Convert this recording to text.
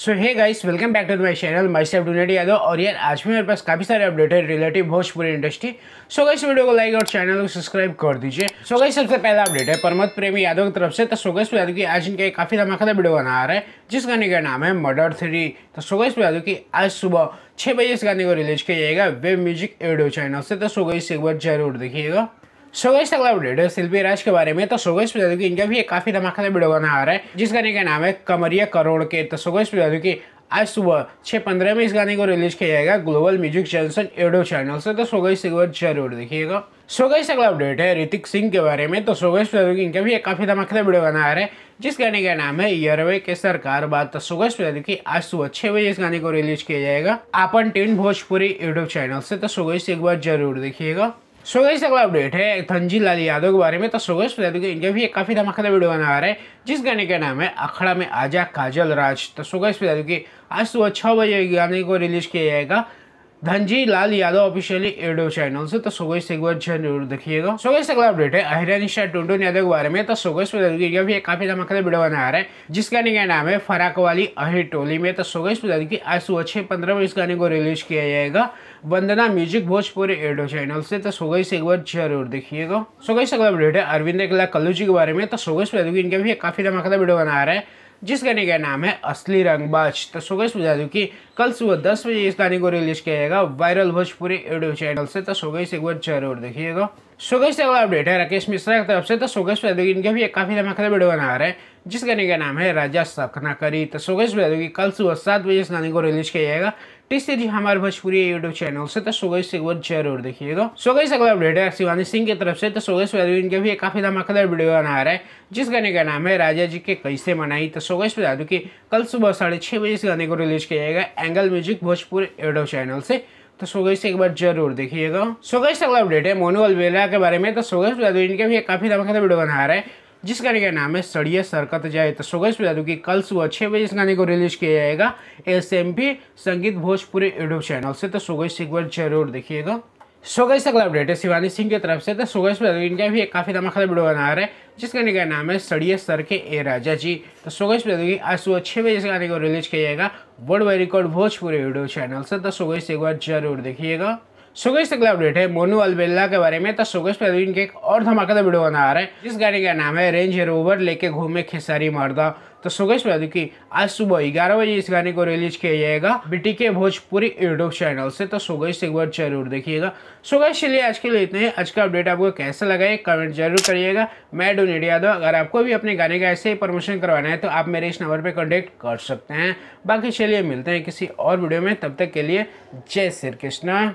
so hey guys welcome back to my channel my self डूनेट यादव और यार आज भी मेरे पास काफ़ी सारे अपडेट है relative Bhojpuri industry so guys video को लाइक और चैनल को सब्सक्राइब कर दीजिए सो गाइस सबसे पहला अपडेट है परमत प्रेमी यादव की तरफ से तो सो गाइस यादव की आज इनका एक काफ़ी धमाकेदार वीडियो बना रहा है जिस गाने का नाम है मर्डर थ्री तो सो गाइस यादव की आज सुबह छः बजे इस गाने को रिलीज किया जाएगा वेब म्यूजिक एडियो चैनल से तो सो गाइस एक बार जरूर देखिएगा सोगेश तक वीडियो शिल्पी राज के बारे में तो सोगेश बता दूँ इनका भी एक काफ़ी धमाकेदार वीडियो बना आ रहा है जिस गाने का नाम है कमरिया करोड़ के तो सोगेश बता दूँ आज सुबह छः पंद्रह में इस गाने को रिलीज किया जाएगा global music junction audio channel से तो सोगेश एक बार जरूर देखिएगा सोगेश अगला अपडेट है ऋतिक सिंह के बारे में तो सोगेश बता दूँ इनका भी एक काफ़ी धमाकेदार वीडियो बना आ रहा है जिस गाने का नाम है यरवे के सरकार बात तो सुगेश बता की आज सुबह छह बजे इस गाने को रिलीज किया जाएगा आपन टीन भोजपुरी यूट्यूब चैनल से तो सुगेश एक बार जरूर देखिएगा सुगेश अगला अपडेट है धनजी लाल यादव के बारे में तो सुगेश बता दूँ कि इनके भी एक काफ़ी धमाकेदार वीडियो बना रहे हैं जिस गाने का नाम है अखड़ा में आजा काजल राज तो सुगेश बता दूँ कि आज सुबह छः बजे गाने को रिलीज किया जाएगा Dhanji Lal Yadav officially audio channel से तो से एक बार जरूर देखिएगा से अगला अपडेट है अहिरानी शाह यादव के बारे में तो सोगेश पदाधिकारी भी एक काफी धमाकेदार वीडियो बना रहा है जिस गाने का नाम है फराक वाली अहिर टोली में तो सोगेश पदाधिकारी आज सुबह छह पंद्रह में इस गाने को रिलीज किया जाएगा Vandana music Bhojpuri audio channel से तो से एक बार जरूर देखिएगा सोगेश अगला अपडेट है अरविंद अगला कल्लू जी के बारे में तो सोगेश पदाधिकारी इनका भी एक काफी धमाकेदार वीडियो बना रहा है जिस गाने का नाम है असली रंगबाज तो सोगेश बता दूँ कि कल सुबह दस बजे इस गाने को रिलीज किया जाएगा वायरल भोजपुरी यूट्यूब चैनल से तो सोगेश एक बार जरूर देखिएगा सोगेश से अगला अपडेट है राकेश मिश्रा की तरफ से तो सोगेश बता दूँगी इनके भी एक काफ़ी धमाकेदार वीडियो बना रहे हैं जिस गाने का नाम है राजा सखना करी तो सोगेश बता दूँगी कल सुबह सात बजे इस गाने को रिलीज किया जाएगा तो इससे जी हमारे भोजपुरी यूट्यूब चैनल से तो सोगेश से बार जरूर देखिएगा सोगेश अगला अपडेट है शिवानी सिंह की तरफ से तो से यादव का भी एक काफ़ी धमाकेदार वीडियो बना रहा है जिस गाने का नाम है राजा जी के कैसे मनाई तो सोगेश यादव की कल सुबह साढ़े छः बजे इस गाने को रिलीज किया जाएगा angle music Bhojpuri YouTube channel से तो से एक बार जरूर देखिएगा सोगेश अगला अपडेट है मोनू अलवेला के बारे में तो सोगेश यादव इनके भी काफ़ी धमाकेदार वीडियो बना रहा है जिस गाने का नाम है सड़िया सरकत जाए तो सोगस बता दूँ कि कल सुबह छः बजे इस गाने को रिलीज किया जाएगा एस एम पी संगीत भोजपुरी यूट्यूब चैनल से तो सोगस एक बार जरूर देखिएगा सोगस अगला अपडेट है शिवानी सिंह की तरफ से तो सोगस बता दूँ इनका भी एक काफ़ी दमाखा वीडियो बना रहा है जिस गाने का नाम है सड़िए सर के ए राजा जी तो सोगस बता दूँगी आज सुबह छः बजे इस गाने को रिलीज किया जाएगा world wide record Bhojpuri YouTube channel से तो सोगस एक बार जरूर देखिएगा सुगेश अपडेट है मोनू अलबेला के बारे में तो सुगेश प्रवीण के एक और धमाकेदार वीडियो बना रहे हैं जिस गाने का नाम है रेंज रोवर लेके घूमे खेसारी मारदा तो सुगेश प्रदीप की आज सुबह ग्यारह बजे इस गाने को रिलीज किया जाएगा बिटी के भोजपुरी यूट्यूब चैनल से तो सुगेश एक बार जरूर देखिएगा सुगेश चलिए आज के लिए इतने आज का अपडेट आपको कैसा लगा है कमेंट जरूर करिएगा मैं इंडिया यादव अगर आपको भी अपने गाने का ऐसे ही प्रमोशन करवाना है तो आप मेरे इस नंबर पर कॉन्टेक्ट कर सकते हैं बाकी चलिए मिलते हैं किसी और वीडियो में तब तक के लिए जय श्री कृष्णा